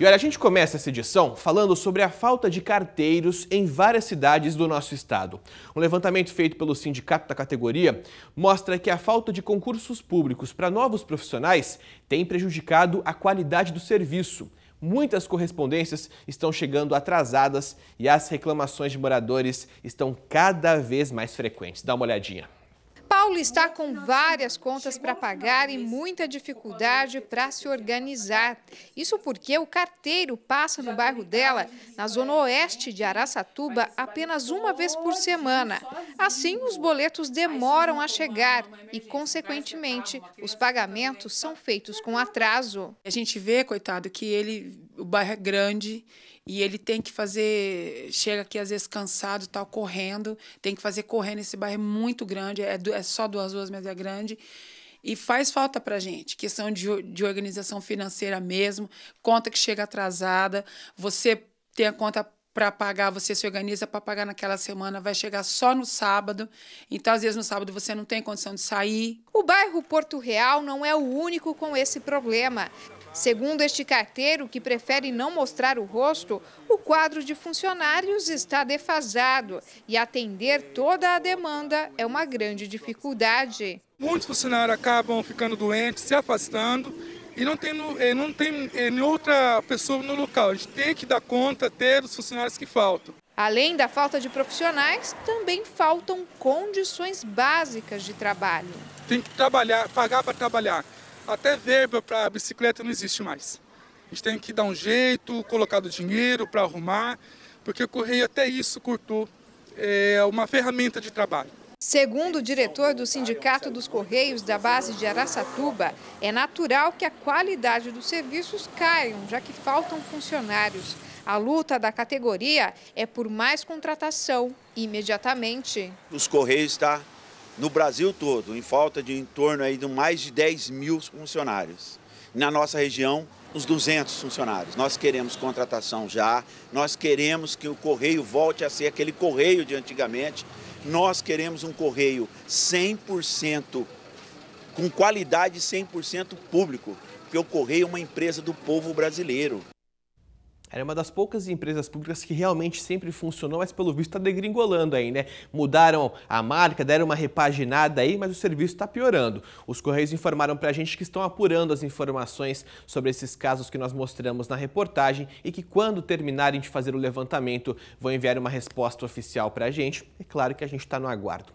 E olha, a gente começa essa edição falando sobre a falta de carteiros em várias cidades do nosso estado. Um levantamento feito pelo sindicato da categoria mostra que a falta de concursos públicos para novos profissionais tem prejudicado a qualidade do serviço. Muitas correspondências estão chegando atrasadas e as reclamações de moradores estão cada vez mais frequentes. Dá uma olhadinha. Paulo está com várias contas para pagar e muita dificuldade para se organizar. Isso porque o carteiro passa no bairro dela, na zona oeste de Araçatuba, apenas uma vez por semana. Assim, os boletos demoram a chegar e, consequentemente, os pagamentos são feitos com atraso. A gente vê, coitado, que ele, o bairro é grande e ele tem que fazer. Chega aqui às vezes cansado, tal, tá correndo, tem que fazer correndo. Esse bairro é muito grande, é, é só duas ruas, mas é grande. E faz falta para gente, questão de, de organização financeira mesmo, conta que chega atrasada, você tem a conta para pagar, você se organiza para pagar naquela semana, vai chegar só no sábado. Então, às vezes, no sábado você não tem condição de sair. O bairro Porto Real não é o único com esse problema. Segundo este carteiro, que prefere não mostrar o rosto, o quadro de funcionários está defasado e atender toda a demanda é uma grande dificuldade. Muitos funcionários acabam ficando doentes, se afastando e não tem, eh, não tem eh, outra pessoa no local. A gente tem que dar conta, ter os funcionários que faltam. Além da falta de profissionais, também faltam condições básicas de trabalho. Tem que trabalhar, pagar para trabalhar. Até verba para bicicleta não existe mais. A gente tem que dar um jeito, colocar do dinheiro para arrumar, porque o Correio até isso cortou é, uma ferramenta de trabalho. Segundo o diretor do Sindicato dos Correios da base de Araçatuba, é natural que a qualidade dos serviços caiam, já que faltam funcionários. A luta da categoria é por mais contratação, imediatamente. Os Correios estão tá? no Brasil todo, em falta de em torno aí de mais de 10 mil funcionários. Na nossa região, uns 200 funcionários. Nós queremos contratação já, nós queremos que o correio volte a ser aquele correio de antigamente, nós queremos um correio 100%, com qualidade 100% público, porque o correio é uma empresa do povo brasileiro. Era uma das poucas empresas públicas que realmente sempre funcionou, mas pelo visto está degringolando aí, né? Mudaram a marca, deram uma repaginada aí, mas o serviço está piorando. Os Correios informaram para a gente que estão apurando as informações sobre esses casos que nós mostramos na reportagem e que quando terminarem de fazer o levantamento vão enviar uma resposta oficial para a gente. É claro que a gente está no aguardo.